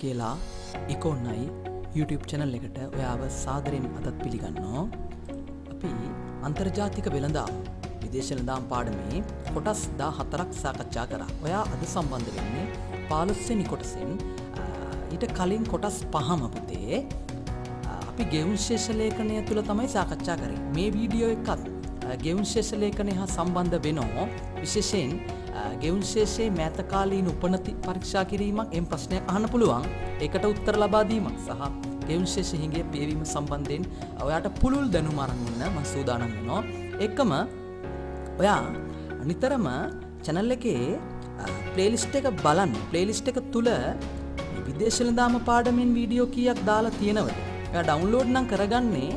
කියලා ඉකොන්නයි YouTube channel එකට ඔයාව සාදරයෙන් අදත් පිළිගන්නෝ අපි අන්තර්ජාතික වෙළඳා විදේශලදාම් පාඩමේ කොටස් දා හතරක් සාකච්ඡා කර ඔයා අද සම්බන්ධ වෙන්නේ පාලොස්සනි කොටසෙන් ඊට කලින් කොටස් පහම පුතේ අපි ගෙවුන් ශේෂලේඛනය තුළ තමයි සාකච්ඡා කරේ මේ වීඩියෝ එකත් ගෙවුන් ශේෂලේඛනය හා සම්බන්ධ වෙනෝ විශේෂයෙන් ගෙවුන්ශේෂයේ මෑතකාලීන උපනති පරීක්ෂා කිරීමක් එම් ප්‍රශ්නය අහන පුළුවන් එකට උත්තර ලබාදීමක් සහ ගෙවුන්ශේෂ හිගේ පේවීම සම්බන්ධයෙන් ඔයාට පුළුල් දැනුමරන්න ම සූදානම් වෙනවා එකම ඔයා නිතරම චැනල් එකේ පලේලිස්ට එක බලන්න පලේලිස්ට එක තුළ විදේශලදාම පාඩමෙන් වීඩියෝ කියක් දාලා තියෙනවද ඩවන්ලෝඩ් නම් කරගන්නේ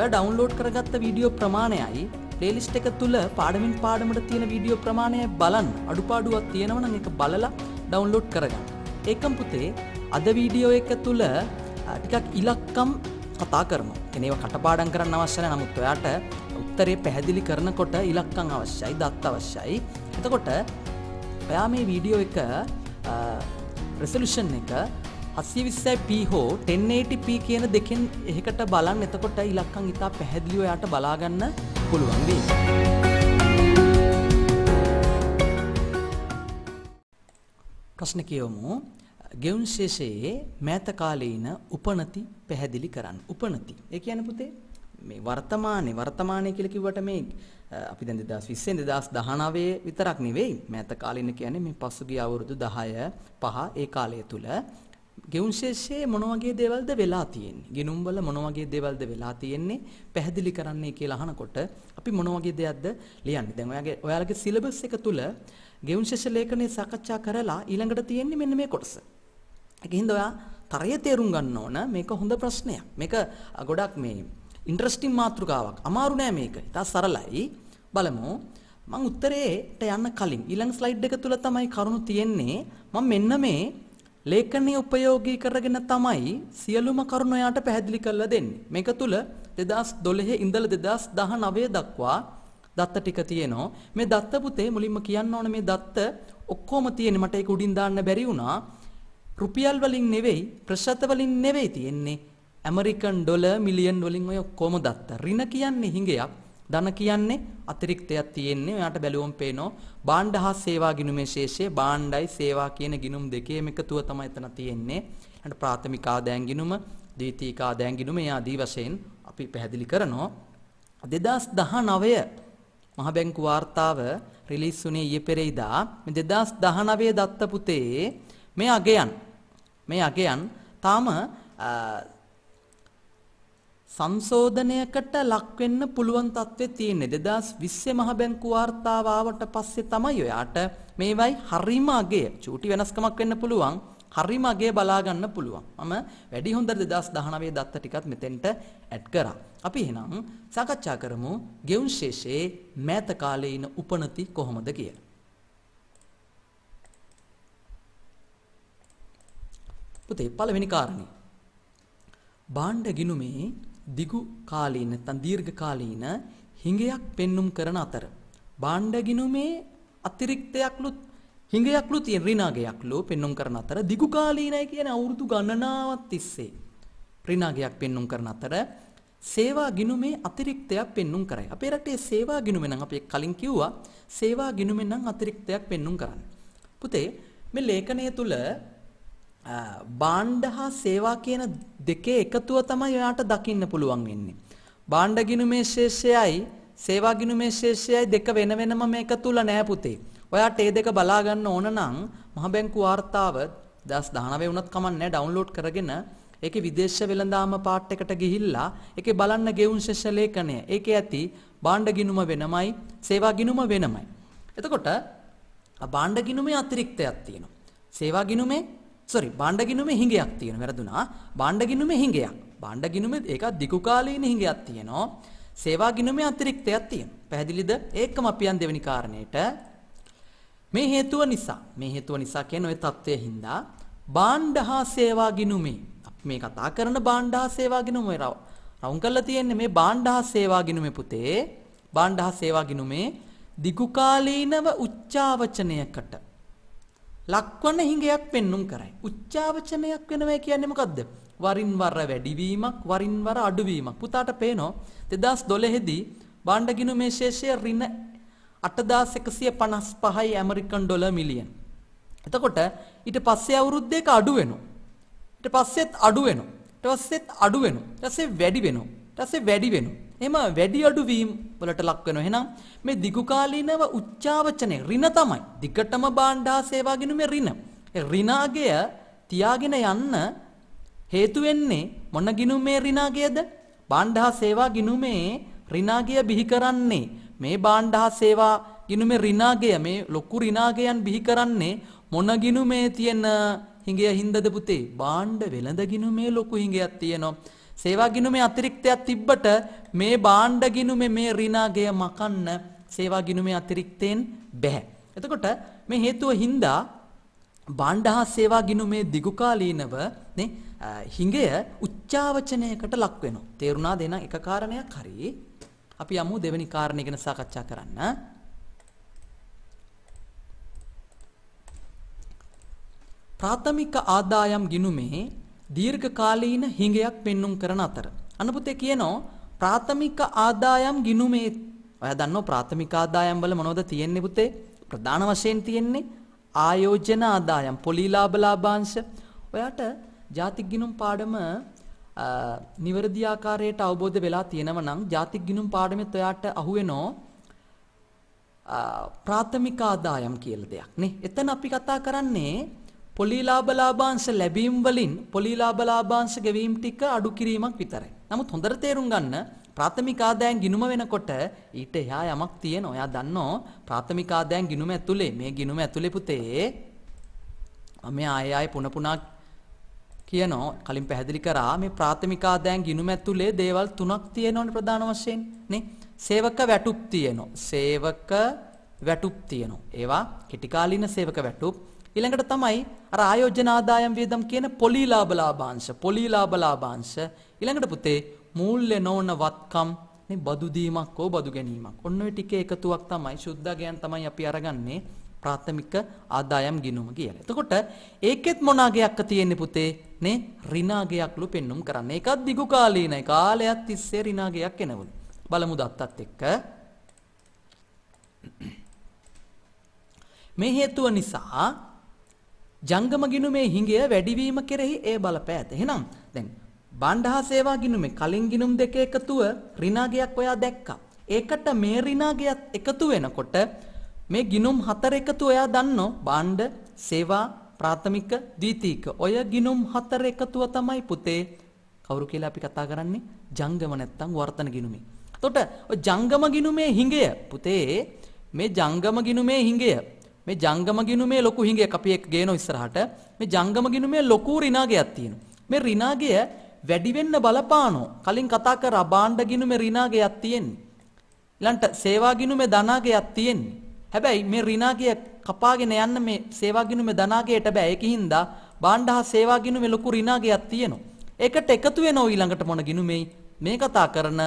ඔය ඩවන්ලෝඩ් කරගත්ත වීඩියෝ ප්‍රමාණයයි ප්ලේලිස්ට් එක තුළ පාඩමින් පාඩමට තියෙන වීඩියෝ ප්‍රමාණය බලන්න අඩුපාඩුවක් තියෙනවන එක බලලා ඩවන්ලෝඩ් කරගන්න ඒකම් පුතේ අද වීඩියෝ එක තුළ ටිකක් ඉලක්කම් කතා කරම කෙනව කටපාඩන් කරන්න අවශ්‍යන නමුත් ඔයාට උත්තරේ පැහැදිලි කරනකොට ඉලක්කං අවශ්‍යයි දත් අවශ්‍යයි එතකොට ඔයා මේ වීඩියෝ එක රෙසලුෂන් එක හස්සේ විස්සයි පී හෝ ටෙන්නේටප කියන දෙකෙන් එහකට බලන් එතකොට ඉලක්කං ඉතා පැහැදිලිව යට බලාගන්න පුළුවන් වේ. ප්‍රශ්න කියවමු ගෙවුන් ශේෂයේ මෑත කාලීන උපනති පැහැදිලි කරන්න උපනති ඒ කියන පුතේ මේ වර්තමානය වර්තමානය කියල කිව්වට මේ අපි දැන් 2020 2019 විතරක් නෙවෙයි මෑත කාලින කියන්නේ මේ පසුගිය අවුරුදු 10 5 ඒ කාලය තුල ගෙවුන් ශේෂයේ මොන වගේ දේවල්ද වෙලා තියෙන්නේ? ගිනුම් වල මොන වගේ දේවල්ද වෙලා තියෙන්නේ? පැහැදිලි කරන්නේ කියලා අහනකොට අපි මොන වගේ දෙයක්ද ලියන්නේ? දැන් ඔයාගේ ඔයාලගේ සිලබස් එක තුල ගෙවුන් ශේෂ ලේඛනය සාකච්ඡා කරලා ඊළඟට තියෙන්නේ මෙන්න මේ කොටස. ඒකින්ද ඔයා තරය තේරුම් ගන්න ඕන මේක හොඳ ප්‍රශ්නයක්. මේක ගොඩක් මේ ඉන්ට්‍රස්ටිං මාතෘකාවක්. අමාරු නෑ මේක. ඉතා සරලයි. බලමු. මම උත්තරේට යන්න කලින් ඊළඟ ස්ලයිඩ් එක තුල තමයි කරුණු තියෙන්නේ. මම මෙන්න මේ ලේඛනය උපයෝගී කරගෙන තමයි සියලුම කරුණු එයාට පැහැදිලි කරලා දෙන්නේ. මේක තුල 2012 ඉඳලා 2019 දක්වා දත්ත ටික තියෙනවා. මේ දත්ත පුතේ මුලින්ම කියන්න ඕන මේ දත්ත ඔක්කොම තියෙන්නේ මට ඒක උඩින් දාන්න බැරි වුණා. රුපියල් වලින් නෙවෙයි, ප්‍රශත වලින් නෙවෙයි තියෙන්නේ. ඇමරිකන් ඩොලර් මිලියන් වලින් ඔය ඔක්කොම දත්ත. රින කියන්නේ හිඟයක්. ධන කියන්නේ අතිරික්තයක් තියෙන්නේ. ඔයාට බැලුවම පේනවා බාණ්ඩ හා සේවා ගිණුමේ ශේෂය බාණ්ඩයි සේවා කියන ගිණුම් දෙකේම එකතුව තමයි එතන තියෙන්නේ. ඊට ප්‍රාථමික ආදායම් ගිණුම, ද්විතීක ආදායම් ගිණුම එයා ආදී වශයෙන් අපි පැහැදිලි කරනවා. 2019 මහ බැංකු වාර්තාව රිලීස් වුණේ ඊයේ පෙරේදා. මේ 2019 දත්ත පුතේ මේ අගයන් මේ අගයන් තාම සංශෝධනයකට ලක් වෙන්න පුළුවන් තත්ත්වෙ තියෙන්නේ 2020 මහ බැංකු වාර්තාව ආවට පස්සේ තමයි ඔයාට මේවයි හරිම අගය චූටි වෙනස්කමක් වෙන්න පුළුවන් හරිම අගය බලා ගන්න පුළුවන් මම වැඩි හොඳට 2019 දත්ත ටිකත් මෙතෙන්ට ඇඩ් කරා අපි එහෙනම් සාකච්ඡා කරමු ගෙවුම් ශේෂයේ මෑත කාලේ ඉන උපනති කොහොමද කියලා පුතේ පළවෙනි කාරණේ භාණ්ඩ ගිනුමේ දිගු කාලීන නැත්නම් දීර්ඝ කාලීන හිඟයක් පෙන්눔 කරන අතර භාණ්ඩ ගිනුමේ අතිරික්තයක්ලුත් හිඟයක්ලු තියෙන ඍණාගයක්ලු පෙන්눔 කරන අතර දිගු කාලීනයි කියන්නේ අවුරුදු ගණනාවක් තිස්සේ ඍණාගයක් පෙන්눔 කරන අතර සේවා ගිනුමේ අතිරික්තයක් පෙන්눔 කරයි. අපේ රටේ සේවා ගිනුමේ නම් අපි කලින් කිව්වා සේවා ගිනුමේ නම් අතිරික්තයක් පෙන්눔 කරන්නේ. පුතේ මේ ලේඛනය තුල බාණ්ඩ හා සේවා කියන දෙකේ එකතුව තමයි ඔයාට දකින්න පුළුවන් වෙන්නේ. බාණ්ඩ ගිණුමේ ශේෂයයි සේවා ගිණුමේ ශේෂයයි දෙක වෙන වෙනම මේක තුල නෑ පුතේ. ඔයාට මේ දෙක බලා ගන්න ඕන නම් මහ බැංකු වාර්තාව 2019 වුණත් කමන්නේ ඩවුන්ලෝඩ් කරගෙන ඒකේ විදේශ වෙළඳාම පාට් එකට ගිහිල්ලා ඒකේ බලන්න ගෙවුන් ශේෂ ලේඛනය. ඒකේ ඇති බාණ්ඩ ගිණුම වෙනමයි සේවා ගිණුම වෙනමයි. එතකොට බාණ්ඩ ගිණුමේ අතිරික්තයක් තියෙනවා. සේවා ගිණුමේ සොරි බණ්ඩගිනුමේ හිඟයක් තියෙන වැරදුනා බණ්ඩගිනුමේ හිඟයක් බණ්ඩගිනුමේ ඒක දිගුකාලීන හිඟයක් තියෙනවා සේවාගිනුමේ අතිරික්තයක් තියෙනවා පැහැදිලිද ඒකම අපි යන් දෙවෙනි කාරණේට මේ හේතුව නිසා මේ හේතුව නිසා කියන ওই தත්වයේ හින්දා බාණ්ඩහා සේවාගිනුමේ අපි මේ කතා කරන බාණ්ඩහා සේවාගිනුමේ රවුම් කරලා තියෙන්නේ මේ බාණ්ඩහා සේවාගිනුමේ පුතේ බාණ්ඩහා සේවාගිනුමේ දිගුකාලීනව උච්චාවචනයකට ලක්වන හිඟයක් පෙන්눔 කරයි. උච්චාවචනයක් වෙනවා කියන්නේ මොකද්ද? වරින් වර වැඩිවීමක් වරින් වර අඩුවීමක්. පුතාට පේනවා 2012 දී භාණ්ඩගිනු මේශේෂයේ ඍණ 8155යි ඇමරිකන් ඩොලර් මිලියන්. එතකොට ඊට පස්සේ අවුරුද්දේක අඩු වෙනවා. ඊට පස්සෙත් අඩු වෙනවා. ඊට පස්සෙත් අඩු වෙනවා. ඊට පස්සේ වැඩි වෙනවා. ඊට පස්සේ වැඩි වෙනවා. එහෙම වැඩි අඩුවීම් වලට ලක් වෙනවා. එහෙනම් මේ දිගුකාලීනව උච්චාවචනය ඍණ තමයි. දිගටම බාණ්ඩා සේවා ගිනුමේ ඍණ. ඒ ඍණාගය තියාගෙන යන්න හේතු වෙන්නේ මොන ගිනුමේ ඍණාගයද? බාණ්ඩා සේවා ගිනුමේ ඍණාගය බිහි කරන්නේ. මේ බාණ්ඩා සේවා ගිනුමේ ඍණාගය මේ ලොකු ඍණාගයන් බිහි කරන්නේ මොන ගිනුමේ තියෙන හිඟය හින්දද පුතේ? බාණ්ඩ වෙළඳ ගිනුමේ ලොකු හිඟයක් තියෙනවා. සේවා ගිණුමේ අතිරික්තයක් තිබ්බට මේ බාණ්ඩ ගිණුමේ මේ ඍණාගය මකන්න සේවා ගිණුමේ අතිරික්තෙන් බෑ. එතකොට මේ හේතුව හින්දා බාණ්ඩ හා සේවා ගිණුමේ දිගුකාලීනව නේ හිඟය උච්චාවචනයකට ලක් වෙනවා. තේරුණාද එහෙනම් එක කාරණයක් හරි. අපි යමු දෙවෙනි කාරණේ ගැන සාකච්ඡා කරන්න. ප්‍රාථමික ආදායම් ගිණුමේ දීර්ඝකාලීන හිඟයක් පෙන්눔 කරන අතර අනුපුතේ කියනෝ ප්‍රාථමික ආදායම් ගිනුමේ ඔයා දන්නෝ ප්‍රාථමික ආදායම් වල මොනවද තියෙන්නේ පුතේ ප්‍රධාන වශයෙන් තියෙන්නේ ආයෝජන ආදායම් පොලිලාභ ලාභාංශ ඔයාට ජාතික ගිනුම් පාඩම නිවැරදි ආකාරයට අවබෝධ වෙලා තියෙනවා නම් ජාතික ගිනුම් පාඩමෙත් ඔයාට අහුවෙනෝ ප්‍රාථමික ආදායම් කියලා දෙයක් නේ එතන අපි කතා කරන්නේ පොලීලාබලාභාංශ ලැබීම් වලින් පොලීලාබලාභාංශ ගෙවීම් ටික අඩු කිරීමක් විතරයි. නමුත් හොඳට තේරුම් ගන්න ප්‍රාථමික ආදායම් ගිණුම වෙනකොට ඊට එහා යමක් තියෙනවා. එයා දන්නෝ ප්‍රාථමික ආදායම් ගිණුම ඇතුලේ මේ ගිණුම ඇතුලේ පුතේ මම ආයෙ ආයෙ පුන පුනා කියනෝ කලින් පැහැදිලි කරා මේ ප්‍රාථමික ආදායම් ගිණුම ඇතුලේ දේවල් තුනක් තියෙනවනේ ප්‍රධාන වශයෙන් නේ. සේවක වැටුප් තියෙනවා. සේවක වැටුප් තියෙනවා. ඒවා කෙටි කාලින සේවක වැටුප් ඊළඟට තමයි අර ආයෝජන ආදායම් වියදම් කියන පොලිලාභ ලාභාංශ පොලිලාභ ලාභාංශ ඊළඟට පුතේ මූල්‍ය නොවන වත්කම් මේ බදු දීමක් හෝ බදු ගැනීමක් ඔන්න ඔය ටිකේ එකතුවක් තමයි සුද්ධගයන් තමයි අපි අරගන්නේ ප්‍රාථමික ආදායම් ගිණුම කියලා. එතකොට ඒකෙත් මොන අගයක්ද තියෙන්නේ පුතේ? නේ ඍණාගයක්ලු පෙන්눔 කරන්නේ. ඒකත් දිගු කාලීනයි. කාලයක් තිස්සේ ඍණාගයක් එනවලු. බලමු දත්තත් එක්ක. මේ හේතුව නිසා ජංගම ගිණුමේ හිඟය වැඩිවීම කෙරෙහි ඒ බලපෑත. එහෙනම් දැන් බණ්ඩහා සේවා ගිණුමේ කලින් ගිණුම් දෙක එකතුව ඍණාගයක් ඔයා දැක්කා. ඒකට මේ ඍණාගයත් එකතු වෙනකොට මේ ගිණුම් හතර එකතු ඔයා දන්නෝ බණ්ඩ සේවා ප්‍රාථමික ද්විතීක. ඔය ගිණුම් හතර එකතුව තමයි පුතේ කවුරු කියලා අපි කතා කරන්නේ? ජංගම නැත්තම් වර්තන ගිණුමේ. එතකොට ජංගම ගිණුමේ හිඟය පුතේ මේ ජංගම ගිණුමේ හිඟය මේ ජංගම ගිනුමේ ලොකු හිඟයක් අපි එක් ගේන ඉස්සරහට මේ ජංගම ගිනුමේ ලොකු රිනාගයක් තියෙනවා. මේ රිනාගය වැඩි වෙන්න බලපානෝ. කලින් කතා කර අබාණ්ඩ ගිනුමේ රිනාගයක් තියෙන්නේ. ඊළඟට සේවා ගිනුමේ ධනාගයක් තියෙන්නේ. හැබැයි මේ රිනාගය කපාගෙන යන්න මේ සේවා ගිනුමේ ධනාගයට බෑ. ඒකින්ද බාණ්ඩ හා සේවා ගිනුමේ ලොකු රිනාගයක් තියෙනවා. ඒකට එකතු වෙනෝ ඊළඟට මොන ගිනුමේ මේ කතා කරන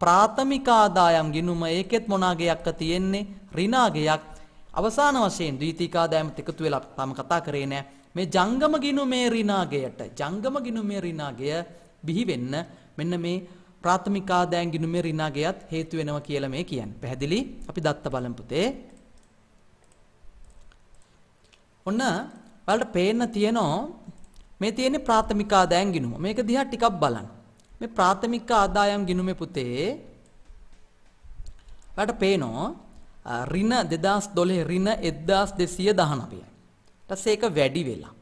ප්‍රාථමික ආදායම් ගිනුම ඒකෙත් මොනාගයක්ක තියෙන්නේ රිනාගයක් අවසාන වශයෙන් දීතිකා දෑමත් එකතු වෙලා තම කතා කරේ නෑ මේ ජංගම ගිනුමේ රිනාගයට ජංගම ගිනුමේ රිනාගය බිහි වෙන්න මෙන්න මේ ප්‍රාථමික ආදායම් ගිනුමේ රිනාගයත් හේතු වෙනවා කියලා මේ කියන්නේ. පැහැදිලි? අපි දත්ත බලමු පුතේ. ඔන්න ඔයාලට පේන්න තියෙනවා මේ තියෙන්නේ ප්‍රාථමික ආදායම් ගිණුම. මේක දිහා ටිකක් බලන්න. මේ ප්‍රාථමික ආදායම් ගිණුමේ පුතේ ඔයාලට පේනවා රින 2012 රින 1219යි. ඊට පස්සේ ඒක වැඩි වෙලා.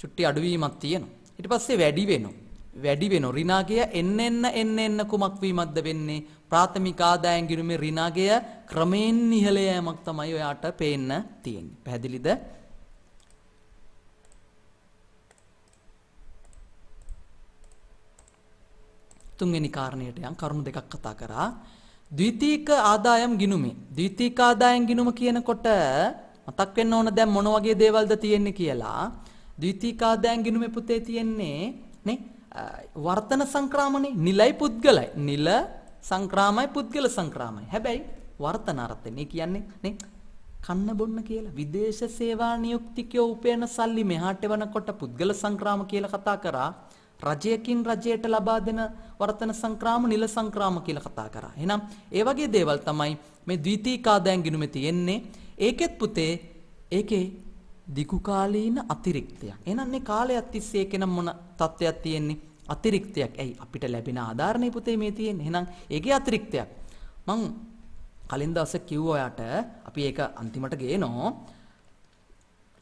චුට්ටි අඩුවීමක් තියෙනවා. ඊට පස්සේ වැඩි වෙනවා. වැඩි වෙනවා. රිනාගය එන්න එන්න එන්න එන්න කුමක් වීමක්ද වෙන්නේ? ප්‍රාථමික ආදායම් ගිණුමේ රිනාගය ක්‍රමයෙන් ඉහළ යෑමක් තමයි ඔයාට පේන්න තියෙන්නේ. පැහැදිලිද? තුන්වෙනි කාරණයට යම් කරුණු දෙකක් කතා කරා. ද්විතීක ආදායම් ගිණුමේ ද්විතීක ආදායම් ගිණුම කියනකොට මතක් වෙන්න ඕන දැන් මොන වගේ දේවල්ද තියෙන්නේ කියලා ද්විතීක ආදායම් ගිණුමේ පුතේ තියෙන්නේ නේ වර්තන සංක්‍රාමනේ නිලයි පුද්ගලයි නිල සංක්‍රාමයි පුද්ගල සංක්‍රාමයි හැබැයි වර්තන අර්ථනේ කියන්නේ නේ කන්න බොන්න කියලා විදේශ සේවා නියුක්තිකයෝ උපයන සල්ලි මෙහාට වෙනකොට පුද්ගල සංක්‍රාම කියලා කතා කරා රජයකින් රජයට ලබා දෙන වර්තන සංක්‍රාම නිල සංක්‍රාම කියලා කතා කරා. එහෙනම් ඒ වගේ දේවල් තමයි මේ ද්විතීකාදයන් ගිනුමේ තියෙන්නේ. ඒකෙත් පුතේ ඒකේ දිගු කාලීන අතිරික්තයක්. එහෙනම් මේ කාලයක් තිස්සේ කෙන මොන තත්ත්වයක් තියෙන්නේ? අතිරික්තයක්. ඇයි අපිට ලැබෙන ආධාරණේ පුතේ මේ තියෙන්නේ. එහෙනම් ඒකේ අතිරික්තයක්. මං කලින් දවසේ කිව්ව ඔයාට අපි ඒක අන්තිමට ගේනෝ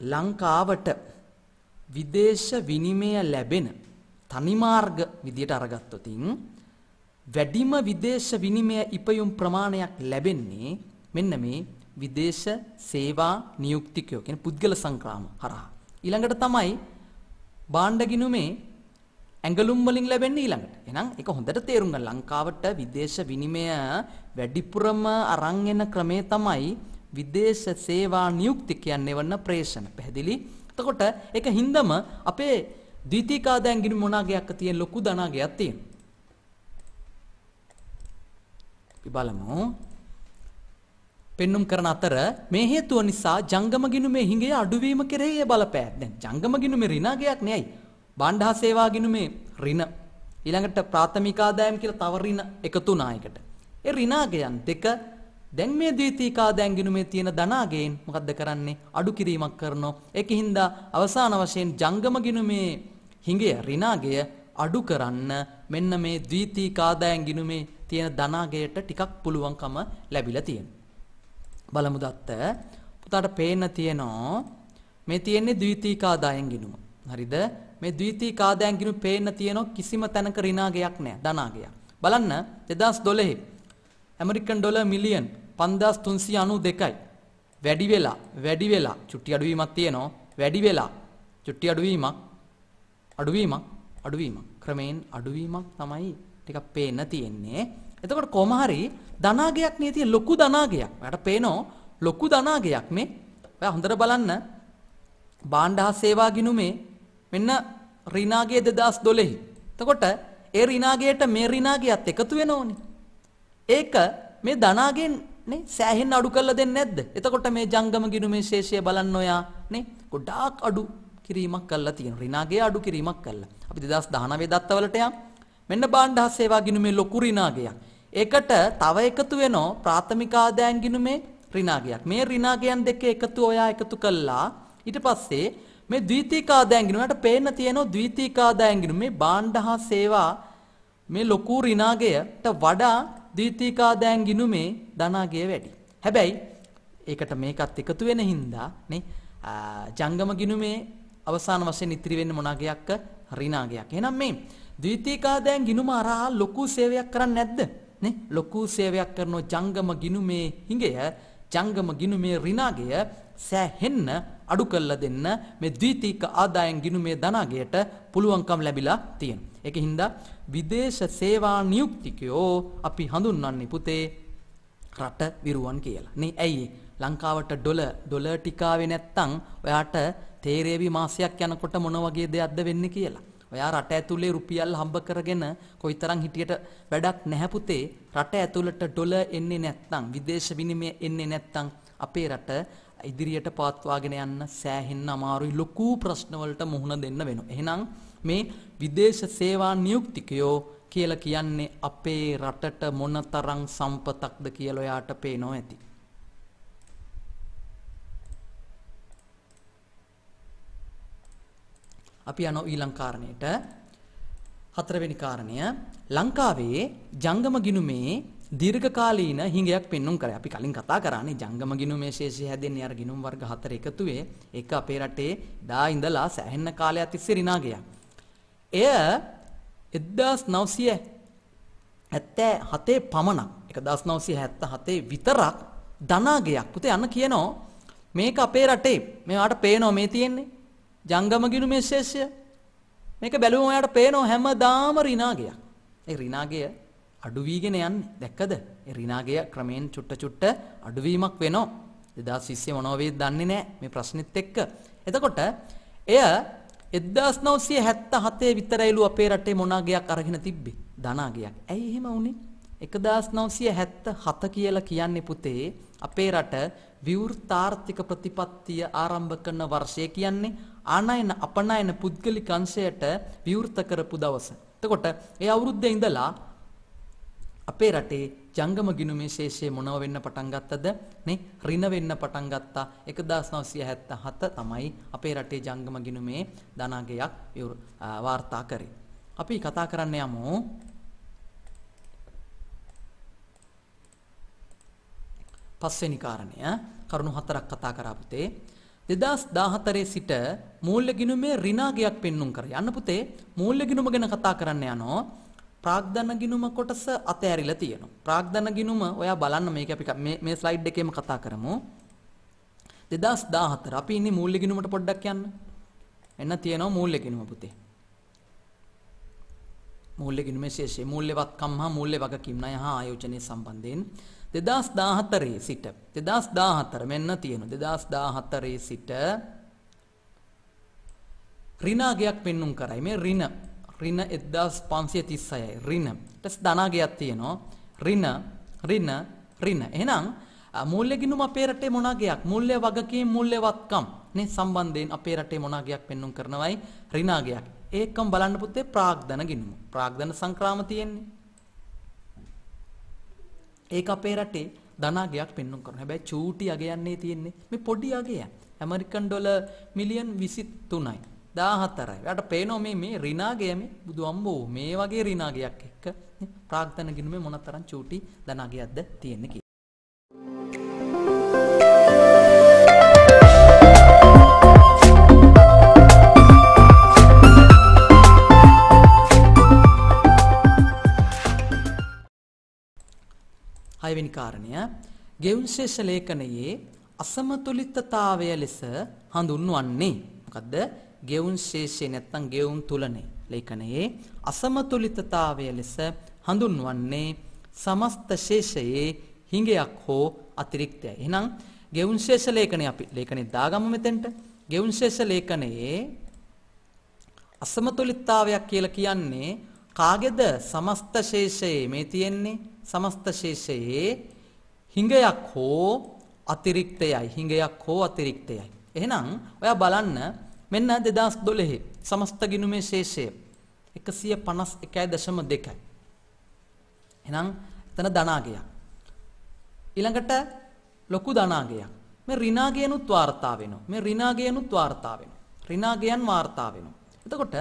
ලංකාවට විදේශ විනිමය ලැබෙන තනිමාර්ග විදියට අරගත්තොතින් වැඩිම විදේශ විනිමය ඉපයුම් ප්‍රමාණයක් ලැබෙන්නේ මෙන්න මේ විදේශ සේවා නියුක්තිකයෝ කියන පුද්ගල සංක්‍රාම හරහා. ඊළඟට තමයි භාණ්ඩ ගිණුමේ ඇඟලුම් වලින් ලැබෙන්නේ ඊළඟට. එහෙනම් ඒක හොඳට තේරුම් ගන්න ලංකාවට විදේශ විනිමය වැඩිපුරම අරන් එන ක්‍රමය තමයි විදේශ සේවා නියුක්ති කියන්නේ වන්න ප්‍රේෂණ. පැහැදිලි? එතකොට ඒක හින්දම අපේ ද්විතීකා දැන් ගිනි මොනාගයක් තියෙන ලොකු ධනාගයක් තියෙන. අපි බලමු. පෙන්눔 කරන අතර මේ හේතුව නිසා ජංගම ගිණුමේ හිඟය අඩුවීම කෙරෙහි ඒ බලපෑ. දැන් ජංගම ගිණුමේ ඍණාගයක් නෙයි. බණ්ඩා සේවා ගිණුමේ ඍණ. ඊළඟට ප්‍රාථමික ආදායම් කියලා තව ඍණ එකතු වුණා එකට. ඒ ඍණාගයන් දෙක දැන් මේ ද්විතීකා දැන්ගිනුමේ තියෙන ධනාගයෙන් මොකද්ද කරන්නේ අඩු කිරීමක් කරනවා ඒකින්ද අවසාන වශයෙන් ජංගම ගිනුමේ හිඟය රිනාගය අඩු කරන්න මෙන්න මේ ද්විතී කාදායන් ගිනුමේ තියෙන ධනාගයට ටිකක් පුළුවන්කම ලැබිලා තියෙනවා. බලමු දත්ත පුතාට පේන්න තියෙනවා මේ තියෙන්නේ ද්විතී කාදායන් ගිනුම. හරිද? මේ ද්විතී කාදායන් ගිනුම පේන්න තියෙනවා කිසිම තැනක රිනාගයක් නැහැ ධනාගයක්. බලන්න 2012 ඇමරිකන් ඩොලර් මිලියන් 5392යි. වැඩි වෙලා වැඩි වෙලා චුට්ටි අඩුවීමක් තියෙනවා. වැඩි වෙලා චුට්ටි අඩුවීමක් අඩුවීමක් අඩුවීමක් ක්‍රමයෙන් අඩුවීමක් තමයි ටිකක් පේන්න තියෙන්නේ. එතකොට කොහොම හරි ධනාගයක් නේ තියෙන ලොකු ධනාගයක්. ඔයාට පේනෝ ලොකු ධනාගයක් මේ. ඔයා හොඳට බලන්න බාණ්ඩ හා සේවා ගිණුමේ මෙන්න රිනාගේ 2012. එතකොට ඒ රිනාගයට මේ රිනාගියත් එකතු වෙනෝනේ. ඒක මේ ධනාගෙන් නේ සෑහෙන්න අඩු කරලා දෙන්නේ නැද්ද? එතකොට මේ ජංගම ගිණුමේ ශේෂය බලන්න ඔයා නේ ගොඩාක් අඩු කිරීමක් කරලා තියෙනවා. රිනාගේ අඩු කිරීමක් කරලා. අපි 2019 දත්තවලට යම් මෙන්න බාණ්ඩ හා සේවා ගිණුමේ ලොකු රිනාගයක්. ඒකට තව එකතු වෙනවා ප්‍රාථමික ආදායම් ගිණුමේ රිනාගයක්. මේ රිනාගයන් දෙක එකතු ඔයා එකතු කළා ඊට පස්සේ මේ ද්විතීක ආදායම් ගිණුමට පේන්න තියෙනවා ද්විතීක ආදායම් ගිණුමේ බාණ්ඩ හා සේවා මේ ලොකු රිනාගයට වඩා ද්විතීක ආදායම් ගිණුමේ ධනාගය වැඩි. හැබැයි ඒකට මේකත් එකතු වෙන හින්දා නේ ජංගම ගිණුමේ අවසාන වශයෙන් ඉතිරි වෙන්නේ මොනාගයක්ද? ඍණාගයක්. එහෙනම් මේ ද්විතීකාදයන් ගිනුම අරහා ලොකු සේවයක් කරන්නේ නැද්ද? නේ? ලොකු සේවයක් කරන ජංගම ගිනුමේ හිඟය ජංගම ගිනුමේ ඍණාගය සෑහෙන්න අඩු කරලා දෙන්න මේ ද්විතීක ආදායම් ගිනුමේ ධනාගයට පුළුවන්කම් ලැබිලා තියෙනවා. ඒක හින්දා විදේශ සේවා නියුක්තිකයෝ අපි හඳුන්වන්නේ පුතේ රට විරුවන් කියලා. නේ ඇයි ලංකාවට ඩොලර් ඩොලර් ටිකාවේ නැත්තම් ඔයාට තේරේවි මාසයක් යනකොට මොන වගේ දෙයක්ද වෙන්නේ කියලා. ඔයා රට ඇතුලේ රුපියල් හම්බ කරගෙන කොයිතරම් හිටියට වැඩක් නැහැ පුතේ. රට ඇතුළට ඩොලර් එන්නේ නැත්නම් විදේශ විනිමය එන්නේ නැත්නම් අපේ රට ඉදිරියට පාත්වාගෙන යන්න සෑහෙන්න අමාරුයි ලොකු ප්‍රශ්නවලට මුහුණ දෙන්න වෙනවා. එහෙනම් මේ විදේශ සේවා නියුක්තිකයෝ කියලා කියන්නේ අපේ රටට මොනතරම් සම්පතක්ද කියලා ඔයාට පේනවා ඇති. අපි යනවා ඊළඟ කාරණයට. හතරවෙනි කාරණය ලංකාවේ ජංගම ගිණුමේ දීර්ඝකාලීන හිඟයක් පෙන්눔 කරයි. අපි කලින් කතා කරානේ ජංගම ගිණුමේ ශේෂය හැදෙන්නේ අර ගිණුම් වර්ග හතර එකතුවේ. ඒක අපේ රටේ දා ඉඳලා සෑහෙන කාලයක් තිස්සේ රිනා ගියා. එය 1977 පමණක් 1977 විතරක් දනාගයක්. පුතේ අන්න කියනවා මේක අපේ රටේ. මේවාට පේනවා මේ තියෙන්නේ. ජංගමගිනු මෙසේස්ය මේක බැලුවම ඔයාට පේනවා හැමදාම රිනාගයක්. ඒ රිනාගය අඩු වීගෙන යන්නේ. දැක්කද? ඒ රිනාගය ක්‍රමයෙන් චුට්ට චුට්ට අඩු වීමක් වෙනවා. 2020 මොනවා වේද දන්නේ නැහැ මේ ප්‍රශ්නෙත් එක්ක. එතකොට එය 1977 විතරයිලු අපේ රටේ මොනාගයක් අරගෙන තිබ්බේ. ධනාගයක්. ඇයි එහෙම වුනේ? 1977 කියලා කියන්නේ පුතේ අපේ රට විවෘතාර්ථික ප්‍රතිපත්තිය ආරම්භ කරන වර්ෂය කියන්නේ ආනයන අපනයන පුද්ගලික අංශයට විවෘත කරපු දවස. එතකොට ඒ අවුරුද්දේ ඉඳලා අපේ රටේ ජංගම ගිණුමේ ශේෂය මොනව වෙන්න පටන් ගත්තද? නේ ඍණ වෙන්න පටන් ගත්තා 1977 තමයි අපේ රටේ ජංගම ගිණුමේ ධනාගයක් වාර්තා කරේ. අපි කතා කරන්න යමු පස්වෙනි කාරණය කරුණු හතරක් කතා කරා පුතේ. දෙදස් දාහතරේ සිට මූල්්‍ය ගිනුමේ රිනාගයක් පෙන්නුම් කර යන්න පුතේ මූල්්‍ය ගිනුම ගැන කතා කරන්න යනෝ ප්‍රාග්ධන ගිනුම කොටස අතෑරිල තියෙන ප්‍රාග්ධන ගිනුම ඔයා බලන්න මේක අපි මේ ස්ලයිඩ් එකම කතා කරමු දෙදස් දාහතර අපි ඉන්න මූල්්‍ය ගිනුමට පොඩ්ඩක් යන්න එන්න තියෙනවා මූල්්‍ය ගිනුම පුතේ මූල්්‍ය ගිනුමේ ශේෂය මූල්්‍යවත්කම් හා මූල්්‍ය වගකිම්නය හා ආයෝජනය සම්බන්ධයෙන් දෙදස් දාහතරේ සිට දෙදස් දාහතර මෙන්න තියෙන දෙදස් දාහතරේ සිට රිනාගයක් පෙන්නුම් කරයි මේ රින රින එදස් පන්සිය තිස්සයයි රින ටස් ධනාගයක් තියෙනවා රින රින රින එහෙනම් මුල්ලෙ ගිනුම අපේ රටේ මොනාගයක් මුල්ලේ වගකීම් මුල්ලේවත්කම් නේ සම්බන්ධයෙන් අපේ රටේ මොනාගයක් පෙන්නුම් කරනවයි රිනාගයක් ඒකම් බලන්න පුතේ ප්‍රාග්ධන ගිනුම ප්‍රාග්ධන සංක්‍රාම තියෙන්නේ ඒක අපේ රටේ ධනාගයක් පෙන්නුම් කරනවා. හැබැයි චූටි අගයන්නේ තියෙන්නේ මේ පොඩි අගයක්. ඇමරිකන් ඩොලර් මිලියන් 23යි. 14යි. එයාට පේනවා මේ මේ ඍණාගය මේ බුදුම්බෝ මේ වගේ ඍණාගයක් එක්ක ප්‍රාග්ධන ගිණුමේ මොනතරම් චූටි ධනාගයක්ද තියෙන්නේ 6වෙනි කාරණය ගෙවුන්ශේෂ ලේඛනයේ අසමතුලිතතාවය ලෙස හඳුන්වන්නේ මොකද්ද ගෙවුන්ශේෂය නැත්නම් ගෙවුම් තුලනේ ලේඛනයේ අසමතුලිතතාවය ලෙස හඳුන්වන්නේ සමස්ත ශේෂයේ හිඟයක් හෝ අතිරික්තයයි එහෙනම් ගෙවුන්ශේෂ ලේඛනය අපි ලේඛනේ දාගමු මෙතෙන්ට ගෙවුන්ශේෂ ලේඛනයේ අසමතුලිතතාවයක් කියලා කියන්නේ කාගේද සමස්ත ශේෂයේ මේ තියෙන්නේ සමස්ත ශේෂයේ හිඟයක් හෝ අතිරික්තයයි හිඟයක් හෝ අතිරික්තයයි එහෙනම් ඔයා බලන්න මෙන්න 2012 සමස්ත ගිණුමේ ශේෂය 151.2යි එහෙනම් එතන ධනාගයක් ඊළඟට ලොකු ධනාගයක් මේ ඍණාගයනුත් වාර්තා වෙනවා මේ ඍණාගයනුත් වාර්තා වෙනවා ඍණාගයන් වාර්තා වෙනවා එතකොට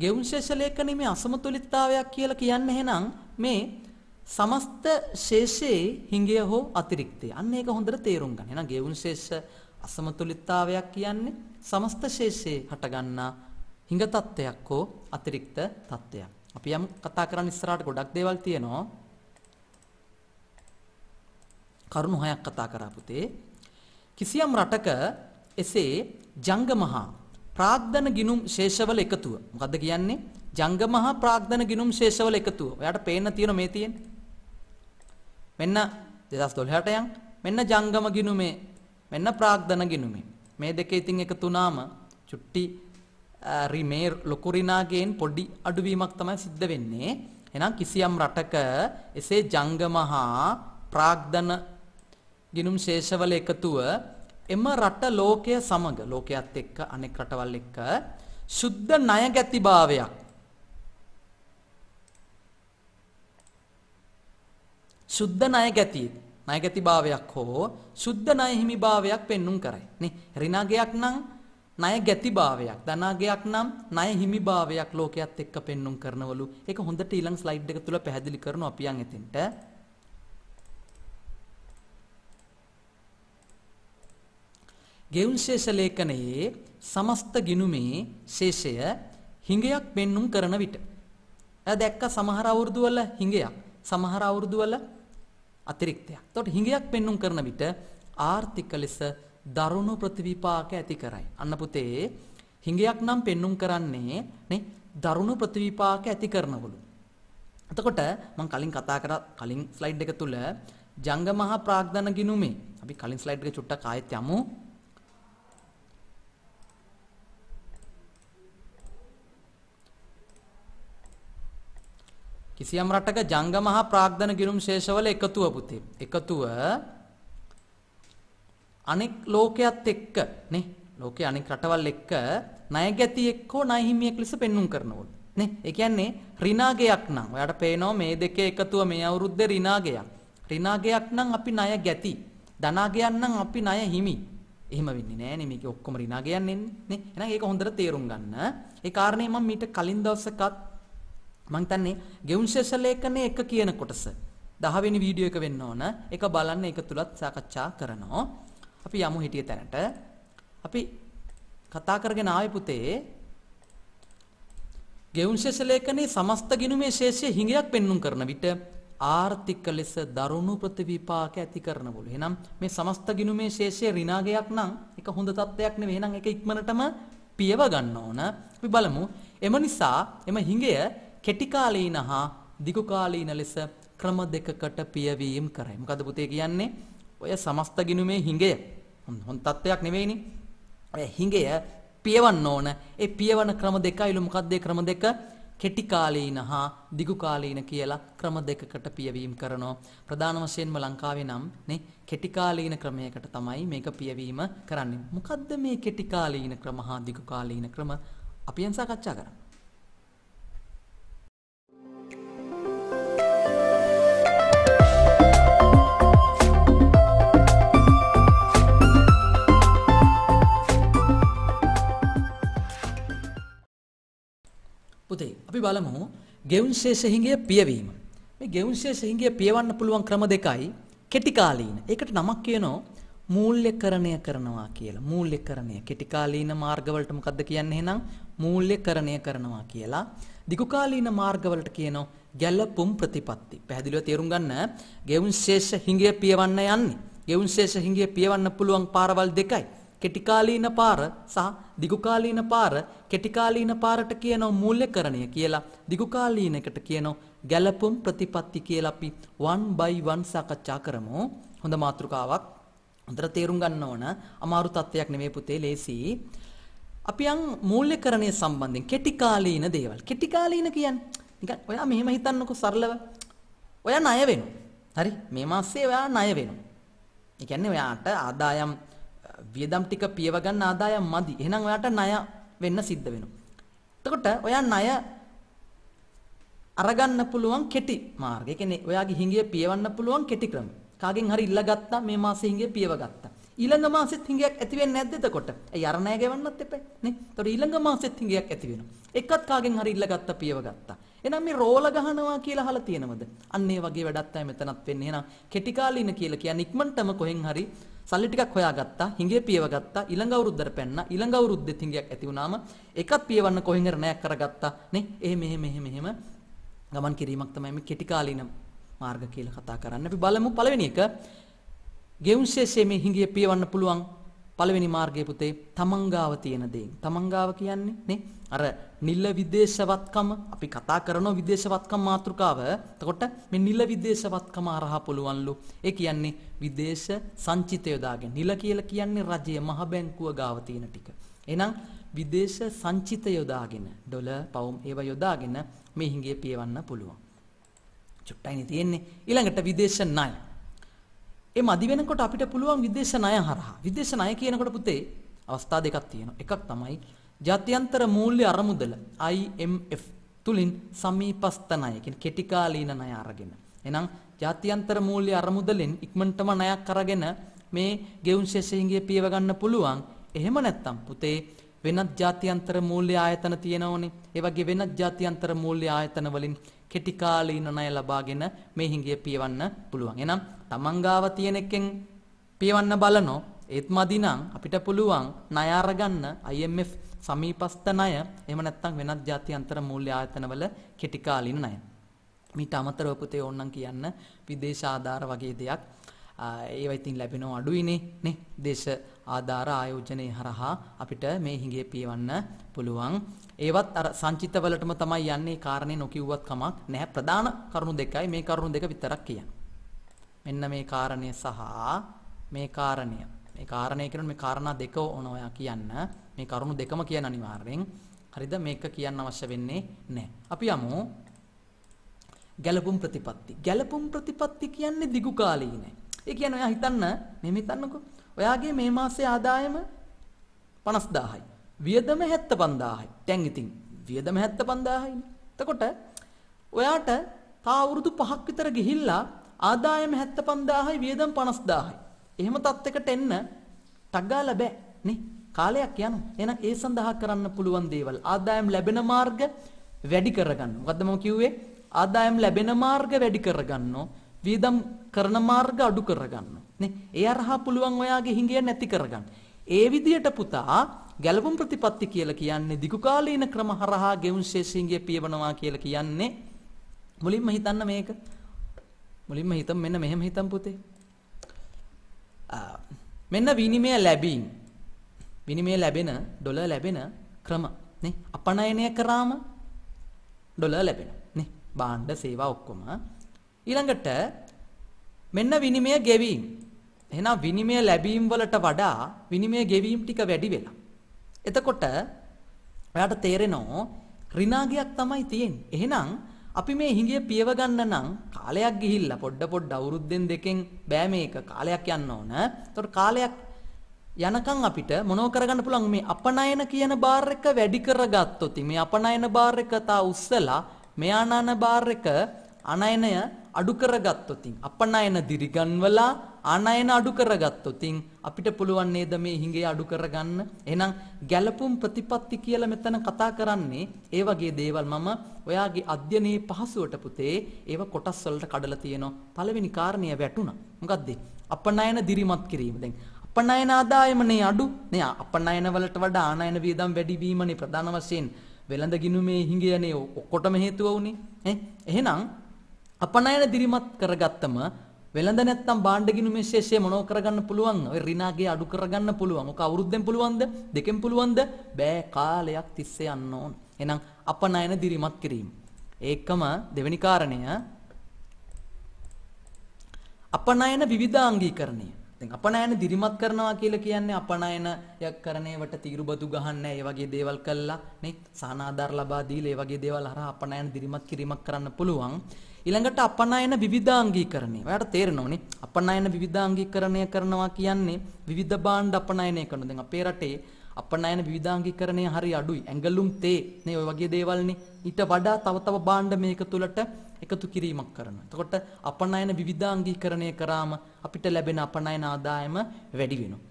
ගෙවුන් ශේෂ ලේඛනීමේ අසමතුලිතතාවයක් කියලා කියන්නේ එහෙනම් මේ සමස්ත ශේෂයේ හිඟය හෝ අතිරික්තය. අන්න ඒක හොඳට තේරුම් ගන්න. එහෙනම් ගෙවුන් ශේෂ අසමතුලිතතාවයක් කියන්නේ සමස්ත ශේෂයේ හටගන්නා හිඟ තත්ත්වයක් හෝ අතිරික්ත තත්ත්වයක්. අපි යම් කතා කරන්න ඉස්සරහට ගොඩක් දේවල් තියෙනවා. කරුණු හයක් කතා කරා පුතේ. කිසියම් රටක එසේ ජංගමහා ප්‍රාග්ධන ගිනුම් ශේෂවල එකතුව. මොකද්ද කියන්නේ? ජංගම හා ප්‍රාග්ධන ගිනුම් ශේෂවල එකතුව. ඔයාට පේන්න තියෙන මේ තියෙන්නේ. මෙන්න 2012ට යන් මෙන්න ජංගම ගිනුමේ මෙන්න ප්‍රාග්ධන ගිනුමේ. මේ දෙකේ ඉතින් එකතු වුණාම චුට්ටි රිමේ ලොකුරිනාගෙන් පොඩි අඩුවීමක් තමයි සිද්ධ වෙන්නේ. එහෙනම් කිසියම් රටක එසේ ජංගම හා ප්‍රාග්ධන ගිනුම් ශේෂවල එකතුව එම රට ලෝකය සමග ලෝකයේත් එක්ක අනෙක් රටවල් එක්ක සුද්ධ ණය ගැතිභාවයක් සුද්ධ ණය ගැති ණය ගැතිභාවයක් හෝ සුද්ධ ණය හිමිභාවයක් පෙන්눔 කරයි නේ ඍණගයක් නම් ණය ගැතිභාවයක් ධනාගයක් නම් ණය හිමිභාවයක් ලෝකයේත් එක්ක පෙන්눔 කරනවලු ඒක හොඳට ඊළඟ ස්ලයිඩ් එක තුල පැහැදිලි කරනවා අපි යන් එතෙන්ට ගෙවුන් ශේෂ ලේඛනයේ සමස්ත ගිනුමේ ශේෂය හිඟයක් පෙන්눔 කරන විට ඇ දැක්ක සමහර අවුරුදු වල හිඟයක් සමහර අවුරුදු වල අතිරික්තයක්. එතකොට හිඟයක් පෙන්눔 කරන විට ආර්ථික ලෙස දරුණු ප්‍රතිවිපාක ඇති කරයි. අන්න පුතේ හිඟයක් නම් පෙන්눔 කරන්නේ නේ දරුණු ප්‍රතිවිපාක ඇති කරනවලු. එතකොට මම කලින් කතා කරා කලින් ස්ලයිඩ් එක තුල ජංගමහා ප්‍රාග්ධන ගිනුමේ අපි කලින් ස්ලයිඩ් එක චුට්ටක් ආයෙත් යමු. කිසියම් රටක ජංගම හා ප්‍රාග්ධන ගිනුම් ශේෂවල එකතුව පුතේ. එකතුව අනෙක් ලෝකයේත් එක්ක නේ ලෝකයේ අනෙක් රටවල් එක්ක ණය ගැති එක්කෝ ණය හිමියෙක් ලෙස පෙන්눔 කරනවලු. නේ ඒ කියන්නේ ඍණාගයක් නම් ඔයාට පේනවා මේ දෙකේ එකතුව මේ අවුරුද්දේ ඍණාගයක්. ඍණාගයක් නම් අපි ණය ගැති. ධනාගයක් නම් අපි ණය හිමි. එහෙම වෙන්නේ නෑනේ මේකේ ඔක්කොම ඍණාගයන් එන්නේ නේ. එහෙනම් ඒක හොඳට තේරුම් ගන්න. ඒ කාරණේ මම මීට කලින් දවසකත් මං හිතන්නේ ගෙවුන්ශේෂ ලේඛනයේ එක කියන කොටස 10 වෙනි වීඩියෝ එක වෙන්න ඕන. ඒක බලන්න ඒක තුලත් සාකච්ඡා කරනවා. අපි යමු හිටිය තැනට. අපි කතා කරගෙන ආවේ පුතේ ගෙවුන්ශේෂ ලේඛනයේ සමස්ත ගිණුමේ ශේෂය හිඟයක් පෙන්눔 කරන විට ආර්ථික ලෙස දරුණු ප්‍රතිවිපාක ඇති කරන බොළු. එහෙනම් මේ සමස්ත ගිණුමේ ශේෂය ඍණාගයක් නම් ඒක හොඳ තත්ත්වයක් නෙවෙයි. එහෙනම් ඒක ඉක්මනටම පියව ගන්න ඕන. අපි බලමු. එම නිසා එම හිඟය කෙටිකාලීන හා දිගුකාලීන ලෙස ක්‍රම දෙකකට පියවීම් කරයි. මොකද පුතේ කියන්නේ ඔය සමස්ත ගිනුමේ හිඟය හොන් තත්ත්වයක් නෙවෙයිනේ. ඔය හිඟය පියවන්න ඕන. ඒ පියවන ක්‍රම දෙකයිලු මොකද්ද ක්‍රම දෙක? කෙටිකාලීන හා දිගුකාලීන කියලා ක්‍රම දෙකකට පියවීම් කරනවා. ප්‍රධාන වශයෙන්ම ලංකාවේ නම් නේ කෙටිකාලීන ක්‍රමයකට තමයි මේක පියවීම කරන්නේ. මොකද්ද මේ කෙටිකාලීන ක්‍රම හා දිගුකාලීන ක්‍රම? අපි යන් සාකච්ඡා කරමු. පුතේ අපි බලමු ගෙවුන් ශේෂ හිඟය පියවීම. මේ ගෙවුන් ශේෂ හිඟය පියවන්න පුළුවන් ක්‍රම දෙකයි කෙටි කාලීන. ඒකට නමක් කියනවා මූල්‍යකරණය කරනවා කියලා. මූල්‍යකරණය කෙටි කාලීන මාර්ගවලට මොකද්ද කියන්නේ එහෙනම් මූල්‍යකරණය කරනවා කියලා. දිගු කාලීන මාර්ගවලට කියනවා ගැළපුම් ප්‍රතිපatti. පැහැදිලිව තේරුම් ගන්න ගෙවුන් ශේෂ හිඟය පියවන්න යන්නේ. ගෙවුන් ශේෂ හිඟය පියවන්න පුළුවන් පාරවල් දෙකයි. කෙටිකාලීන පාර සහ දිගුකාලීන පාර කෙටිකාලීන පාරට කියනෝ මූල්‍යකරණය කියලා දිගුකාලීන එකට කියනෝ ගැළපුම් ප්‍රතිපත්ති කියලා අපි 1 by 1 සාකච්ඡා කරමු. හොඳ මාතෘකාවක්. හොඳට තේරුම් ගන්න ඕන. අමාරු තත්ත්වයක් නෙමෙයි පුතේ ලේසි. අපි යම් මූල්‍යකරණය සම්බන්ධයෙන් කෙටිකාලීන දේවල්. කෙටිකාලීන කියන්නේ නිකන් ඔයා මෙහෙම හිතන්නකෝ සරලව. ඔයා ණය වෙනවා. හරි? මේ මාසේ ඔයා ණය වෙනවා. ඒ කියන්නේ ඔයාට ආදායම් වියදම් ටික පියව ගන්න ආදායම් මදි. එහෙනම් ඔයාට ණය වෙන්න සිද්ධ වෙනවා. එතකොට ඔයා ණය අරගන්න පුළුවන් කෙටි මාර්ග. ඒ කියන්නේ ඔයාගේ හිඟිය පියවන්න පුළුවන් කෙටි ක්‍රම. කාගෙන් හරි ඉල්ලා ගත්තා මේ මාසේ හිඟිය පියව ගත්තා. ඊළඟ මාසෙත් හිඟයක් ඇති වෙන්නේ නැද්ද එතකොට? ඇයි අර ණය ගෙවන්නත් එපා නේ? එතකොට ඊළඟ මාසෙත් හිඟයක් ඇති වෙනවා. එකත් කාගෙන් හරි ඉල්ලා ගත්තා පියව ගත්තා. එහෙනම් මේ රෝල ගහනවා කියලා අහලා තියෙනවද? අන්න ඒ වගේ වැඩක් තමයි මෙතනත් වෙන්නේ. එහෙනම් කෙටි කාලින කියලා කියන්නේ ඉක්මනටම කොහෙන් හරි සල්ලි ටිකක් හොයාගත්තා, හිඟේ පියව ගත්තා, ඊළඟ අවුරුද්දට පැන්නා, ඊළඟ අවුරුද්දෙත් හිඟයක් ඇති වුණාම එකක් පියවන්න කොහෙන් හරි ණයක් කරගත්තා නේ. එහෙම එහෙම එහෙම එහෙම ගමන් කිරීමක් තමයි මේ කෙටි කාලීන මාර්ග කියලා කතා කරන්නේ. අපි බලමු පළවෙනි එක. ගෙවුන්ශේෂයේ මේ හිඟිය පියවන්න පුළුවන් පළවෙනි මාර්ගයේ පුතේ තමන්ගාව තියෙන දේන් තමන්ගාව කියන්නේ නේ අර නිල විදේශවත්කම අපි කතා කරන විදේශවත්කම් මාතෘකාව එතකොට මේ නිල විදේශවත්කම අරහා පුළුවන්ලු ඒ කියන්නේ විදේශ සංචිතය යොදාගෙන නිල කියලා කියන්නේ රජය මහ බැංකුව ගාව තියෙන ටික එහෙනම් විදේශ සංචිතය යොදාගෙන ඩොලර් පවුම් ඒවා යොදාගෙන මේ හිඟේ පියවන්න පුළුවන් චුට්ටයිනේ තියෙන්නේ ඊළඟට විදේශ ණය ඒ මදි වෙනකොට අපිට පුළුවන් විදේශ ණය හරහා. විදේශ ණය කියනකොට පුතේ අවස්ථා දෙකක් තියෙනවා. එකක් තමයි ජාත්‍යන්තර මූල්‍ය අරමුදල IMF තුලින් සමීපස්ත ණය කියන්නේ කෙටි කාලීන ණය අරගෙන. එහෙනම් ජාත්‍යන්තර මූල්‍ය අරමුදලෙන් ඉක්මනටම ණයක් අරගෙන මේ ගෙවුම් ශේෂයන්ගේ පියව ගන්න පුළුවන්. එහෙම නැත්නම් පුතේ වෙනත් ජාත්‍යන්තර මූල්‍ය ආයතන තියෙනවනේ. ඒ වගේ වෙනත් ජාත්‍යන්තර මූල්‍ය ආයතන වලින් කෙටි කාලීන ණය ලබාගෙන මේ හිඟිය පියවන්න පුළුවන්. එහෙනම් තමන් ගාව තියෙන එකෙන් පියවන්න බලනෝ ඒත් මදිනම් අපිට පුළුවන් ණය අරගන්න IMF සමීපස්ත ණය එහෙම නැත්නම් වෙනත් ජාත්‍යන්තර මූල්‍ය ආයතනවල කෙටි කාලින ණය. මීට අමතරව පුතේ ඕන්නම් කියන්න විදේශ ආධාර වගේ දෙයක් ඒවා ඉතින් ලැබෙනව අඩුයිනේ නේ දේශ ආධාර ආයෝජනයේ හරහා අපිට මේ හිඟේ පියවන්න පුළුවන් ඒවත් අර සංචිතවලටම තමයි යන්නේ කාරණේ නොකියුවත් කමක් නැහැ ප්‍රධාන කරුණු දෙකයි මේ කරුණු දෙක විතරක් කියන්නේ මෙන්න මේ කාරණය සහ මේ කාරණය. මේ කාරණය කියනොත් මේ කාරණා දෙක ඕන ඔයා කියන්න. මේ කරුණු දෙකම කියන අනිවාර්යෙන්. හරිද? මේක කියන්න අවශ්‍ය වෙන්නේ නැහැ. අපි යමු ගැළපුම් ප්‍රතිපatti. ගැළපුම් ප්‍රතිපatti කියන්නේ දිගු කාලීනයි. ඒ කියන්නේ ඔයා හිතන්න මේ හිතන්නකෝ. ඔයාගේ මේ මාසේ ආදායම 50000යි. වියදම 75000යි. දැන් ඉතින් වියදම 75000යිනේ. එතකොට ඔයාට තා අවුරුදු 5ක් විතර ගිහිල්ලා ආදායම 75000යි වියදම් 50000යි. එහෙම තත්යකට එන්න ටගාලා බෑ නේ. කාලයක් යනවා. එහෙනම් ඒ සඳහා කරන්න පුළුවන් දේවල් ආදායම් ලැබෙන මාර්ග වැඩි කරගන්න. මොකද්ද මම කිව්වේ? ආදායම් ලැබෙන මාර්ග වැඩි කරගන්නෝ වියදම් කරන මාර්ග අඩු කරගන්න. නේ? ඒ අරහා පුළුවන් ඔයාගේ හිඟය නැති කරගන්න. ඒ විදියට පුතා ගැලපුම් ප්‍රතිපත්ති කියලා කියන්නේ දිගු කාලීන ක්‍රම හරහා ගෙවුන් ශේෂින්ගේ පියවනවා කියලා කියන්නේ මුලින්ම හිතන්න මේක මුලින්ම හිතමු මෙන්න මෙහෙම හිතමු පුතේ. මෙන්න විනිමය ලැබීම්. විනිමය ලැබෙන ඩොලර් ලැබෙන ක්‍රම නේ. අපනයනය කරාම ඩොලර් ලැබෙනවා නේ. භාණ්ඩ සේවා ඔක්කොම. ඊළඟට මෙන්න විනිමය ගෙවීම්. එහෙනම් විනිමය ලැබීම් වලට වඩා විනිමය ගෙවීම් ටික වැඩි වෙලා. එතකොට ඔයාට තේරෙනවා ඍණාගයක් තමයි තියෙන්නේ. එහෙනම් අපි මේ හිඟිය පියව ගන්න නම් කාලයක් ගිහිල්ලා පොඩ පොඩ අවුරුද්දෙන් දෙකෙන් බෑ මේක කාලයක් යන්න ඕන. එතකොට කාලයක් යනකම් අපිට මොනව කරගන්න පුළුවන් මේ අපනයන කියන බාර් එක වැඩි කරගත්තොත් මේ අපනයන බාර් එක තා උස්සලා මෙයානන බාර් එක අනයනය අඩු කරගත්තොතින් අපනයන දිරිගන්වලා ආනයන අඩු කරගත්තොතින් අපිට පුළුවන් නේද මේ හිඟේ අඩු කරගන්න එහෙනම් ගැළපුම් ප්‍රතිපatti කියලා මෙතන කතා කරන්නේ ඒ වගේ දේවල් මම ඔයාගේ අධ්‍යයනයේ පහසුවට පුතේ ඒව කොටස් වලට කඩලා තියෙනවා පළවෙනි කාරණය වැටුණා මොකද්ද අපනයන දිරිමත් කිරීම දැන් අපනයන ආදායමනේ අඩු නේ අපනයන වලට වඩා ආනයන වියදම් වැඩි වීමනේ ප්‍රධාන වශයෙන් වෙළඳ ගිණුමේ හිඟයනේ ඔක්කොටම හේතුව වුනේ එහෙනම් අපනයන දිරිමත් කරගත්තම වෙළඳ නැත්තම් බාණ්ඩ ගිණුමේ ශේෂය මොනව කරගන්න පුළුවන්? ඔය රිනාගේ අඩු කරගන්න පුළුවන්. ඔක අවුරුද්දෙන් පුළුවන්ද? දෙකෙන් පුළුවන්ද? බෑ කාලයක් තිස්සේ යන්න ඕන. එහෙනම් අපනයන දිරිමත් කිරීම. ඒකම දෙවෙනි කාරණය අපනයන විවිධාංගීකරණය. දැන් අපනයන දිරිමත් කරනවා කියලා කියන්නේ අපනයනයක් කරණේවට තීරුබදු ගහන්නේ ඒ වගේ දේවල් කළා නේ සානාධාර ලබා දීලා ඒ වගේ දේවල් හරහා අපනයන දිරිමත් කිරීමක් කරන්න පුළුවන්. ඊළඟට අපනයන විවිධාංගීකරණය. ඔයාලට තේරෙනවනේ අපනයන විවිධාංගීකරණය කරනවා කියන්නේ විවිධ භාණ්ඩ අපනයනය කරනවා. දැන් අපේ රටේ අපනයන විවිධාංගීකරණය හරි අඩුයි. ඇඟලුම් තේ නේ ඔය වගේ දේවල්නේ. ඊට වඩා තව තව භාණ්ඩ මේක තුලට එකතු කිරීමක් කරනවා. එතකොට අපනයන විවිධාංගීකරණය කරාම අපිට ලැබෙන අපනයන ආදායම වැඩි වෙනවා.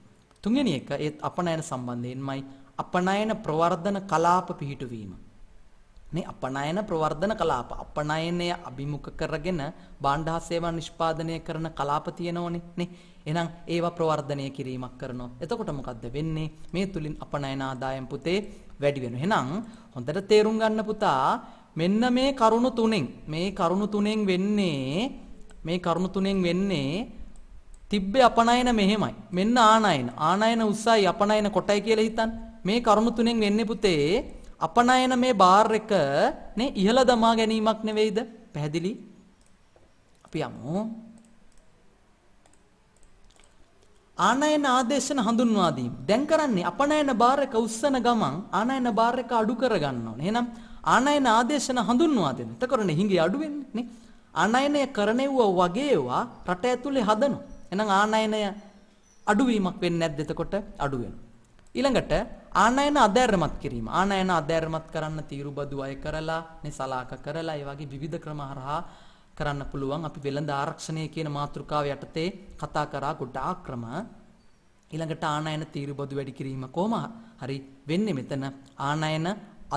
තුන්වෙනි එක ඒත් අපනයන සම්බන්ධයෙන්මයි අපනයන ප්‍රවර්ධන කලාප පිහිටුවීම. මේ අපනයන ප්‍රවර්ධන කලාප අපනයනය අභිමුඛ කරගෙන භාණ්ඩ හා සේවා නිෂ්පාදනය කරන කලාප තියෙනෝනේ නේ එහෙනම් ඒවා ප්‍රවර්ධනය කිරීමක් කරනවා එතකොට මොකද්ද වෙන්නේ මේ තුලින් අපනයන ආදායම් පුතේ වැඩි වෙනවා එහෙනම් හොඳට තේරුම් ගන්න පුතා මෙන්න මේ කරුණු තුනෙන් මේ කරුණු තුනෙන් වෙන්නේ මේ කරුණු තුනෙන් වෙන්නේ තිබ්බේ අපනයන මෙහෙමයි මෙන්න ආනයන ආනයන උසයි අපනයන කොටයි කියලා හිතන්න මේ කරුණු තුනෙන් වෙන්නේ පුතේ අපනයන මේ බාර් එක නේ ඉහළ දමා ගැනීමක් නෙවෙයිද? පැහැදිලි? අපි යමු. ආනයන ආදේශන හඳුන්වා දීම. දැන් කරන්නේ අපනයන බාර් එක උස්සන ගමන් ආනයන බාර් එක අඩු කර ගන්න ඕනේ. එහෙනම් ආනයන ආදේශන හඳුන්වා දෙන්න. එතකොටනේ හිඟේ අඩු වෙන්නේ නේ. ආනයනය කරණෙව්වා වගේ ඒවා රට ඇතුලේ හදනවා. එහෙනම් ආනයනය අඩුවීමක් වෙන්නේ නැද්ද එතකොට? අඩු වෙනවා. ඊළඟට ආනයන අධෑරමත් කිරීම. ආනයන අධෑරමත් කරන්න තීරුබදු අය කරලා, නිසලාක කරලා, ඒ වගේ විවිධ ක්‍රම හරහා කරන්න පුළුවන්. අපි වෙළඳ ආරක්ෂණය කියන මාතෘකාව යටතේ කතා කරා ගොඩාක් ක්‍රම. ඊළඟට ආනයන තීරුබදු වැඩි කිරීම කොහොම හරි වෙන්නේ මෙතන ආනයන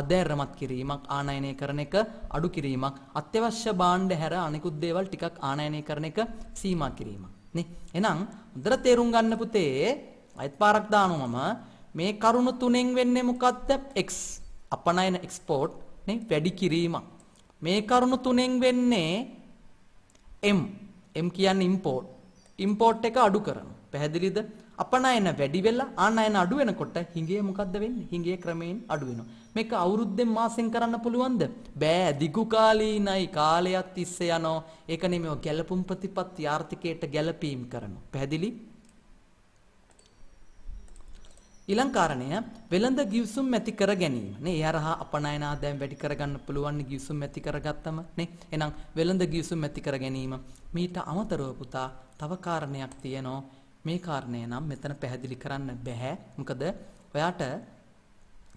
අධෑරමත් කිරීමක් ආනයනය කරන එක අඩු කිරීමක් අත්‍යවශ්‍ය භාණ්ඩ හැර අනිකුත් දේවල් ටිකක් ආනයනය කරන එක සීමා කිරීමක් නේ එහෙනම් හොඳට තේරුම් ගන්න පුතේ අයත් පාරක් දානවා මම මේ කරුණු තුනෙන් වෙන්නේ මොකක්ද? x අපනයන එක්ස්පෝට් නේ වැඩි කිරීමක්. මේ කරුණු තුනෙන් වෙන්නේ m m කියන්නේ import. import එක අඩු කරනවා. පැහැදිලිද? අපනයන වැඩි වෙලා ආනයන අඩු වෙනකොට හිඟේ මොකද්ද වෙන්නේ? හිඟේ ක්‍රමයෙන් අඩු වෙනවා. මේක අවුරුද්දෙන් මාසෙන් කරන්න පුළුවන්ද? බෑ දිගුකාලීනයි කාලයක් තිස්සේ යනවා. ඒක නෙමෙයි ගැලපුම් ප්‍රතිපත්ති ආර්ථිකයට ගැලපීම් කරනවා. පැහැදිලි? ඊළඟ කාරණය වෙළඳ ගිවිසුම් ඇති කර ගැනීම නේ ඒ හරහා අපනයන ආදායම් වැඩි කරගන්න පුළුවන් ගිවිසුම් ඇති කරගත්තම නේ එහෙනම් වෙළඳ ගිවිසුම් ඇති කර ගැනීම මීට අමතරව පුතා තව කාරණයක් තියෙනවා මේ කාරණය නම් මෙතන පැහැදිලි කරන්න බෑ මොකද ඔයාට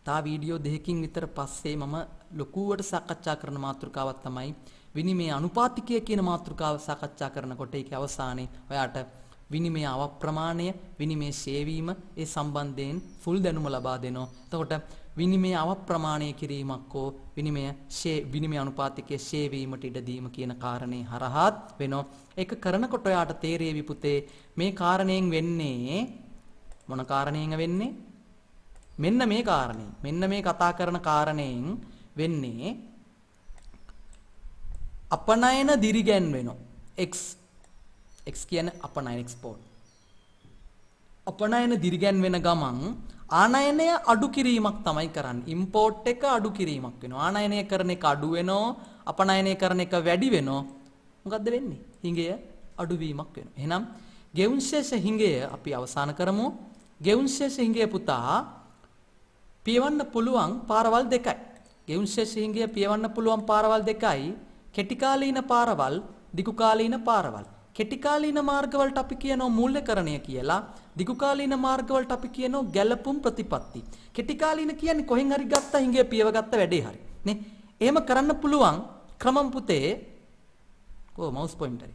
තා වීඩියෝ දෙකකින් විතර පස්සේ මම ලොකුවට සාකච්ඡා කරන මාතෘකාවක් තමයි විනිමය අනුපාතිකය කියන මාතෘකාව සාකච්ඡා කරනකොට ඒක අවසානයේ ඔයාට විනිමය අවප්‍රමාණය විනිමය ශේවීම ඒ සම්බන්ධයෙන් ෆුල් දැනුම ලබා දෙනවා. එතකොට විනිමය අවප්‍රමාණය කිරීමක් හෝ විනිමය විනිමය අනුපාතිකයේ ශේවීමට ඉඩ දීම කියන කාරණේ හරහාත් වෙනවා. ඒක කරනකොට ඔයාට තේරෙවි පුතේ මේ කාරණයෙන් වෙන්නේ මොන කාරණයෙන් වෙන්නේ? මෙන්න මේ කාරණේ. මෙන්න මේ කතා කරන කාරණයෙන් වෙන්නේ අපනයන දිරිගැන්වෙනවා. x x කියන්නේ අපනයන එක්ස්පෝට්. අපනයන දිරිගැන්වෙන ගමන් ආනයනය අඩු කිරීමක් තමයි කරන්නේ. ඉම්පෝට් එක අඩු කිරීමක් වෙනවා. ආනයනය කරන එක අඩු වෙනවා. අපනයනය කරන එක වැඩි වෙනවා. මොකද්ද වෙන්නේ? හිඟය අඩුවීමක් වෙනවා. එහෙනම් ගෙවුන්ශේෂ හිඟය අපි අවසන් කරමු. ගෙවුන්ශේෂ හිඟය පුතා පියවන්න පුළුවන් පාරවල් දෙකයි. ගෙවුන්ශේෂ හිඟය පියවන්න පුළුවන් පාරවල් දෙකයි. කෙටිකාලීන පාරවල්, දිගුකාලීන පාරවල්. කෙටිකාලීන මාර්ගවලට අපි කියනවා මූල්‍යකරණය කියලා. දිගුකාලීන මාර්ගවලට අපි කියනවා ගැළපුම් ප්‍රතිපatti. කෙටිකාලීන කියන්නේ කොහෙන් හරි ගත්තා හිඟේ පියව ගත්ත වැඩේ හරි. නේ? එහෙම කරන්න පුළුවන් ක්‍රමම් පුතේ කො මවුස් පොයින්ටර්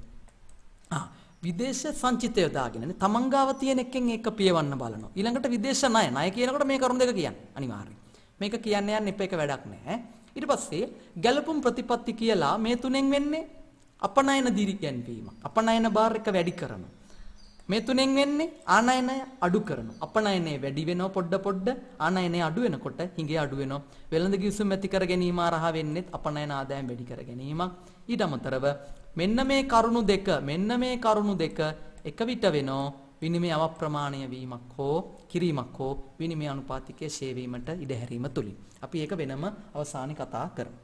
ආ විදේශ සංචිතය දාගෙන නේ තමන් ගාව තියෙන එකෙන් එක පියවන්න බලනවා. ඊළඟට විදේශ ණය ණය කියනකොට මේ කරුණ දෙක කියන්න අනිවාර්යයෙන්. මේක කියන්න යන්න එප එක වැඩක් නැහැ. ඊට පස්සේ ගැළපුම් ප්‍රතිපatti කියලා මේ තුනෙන් වෙන්නේ අපනයන දිරිගැන්වීම. අපනයන බාර් එක වැඩි කරන. මේ තුනෙන් වෙන්නේ ආනයනය අඩු කරනවා. අපනයනය වැඩි වෙනවා පොඩ පොඩ ආනයනය අඩු වෙනකොට හිඟේ අඩු වෙනවා. වෙළඳ කිවිසුම් ඇති කර ගැනීම හරහා වෙන්නේ අපනයන ආදායම් වැඩි කර ගැනීමක්. ඊට අමතරව මෙන්න මේ කරුණු දෙක මෙන්න මේ කරුණු දෙක එක විට වෙනෝ විනිමය අවප්‍රමාණය වීමක් හෝ කිරීමක් හෝ විනිමය අනුපාතිකයේ ෂේ වීමට ඉඩ හැරීම තුලින් අපි ඒක වෙනම අවසානයේ කතා කරමු.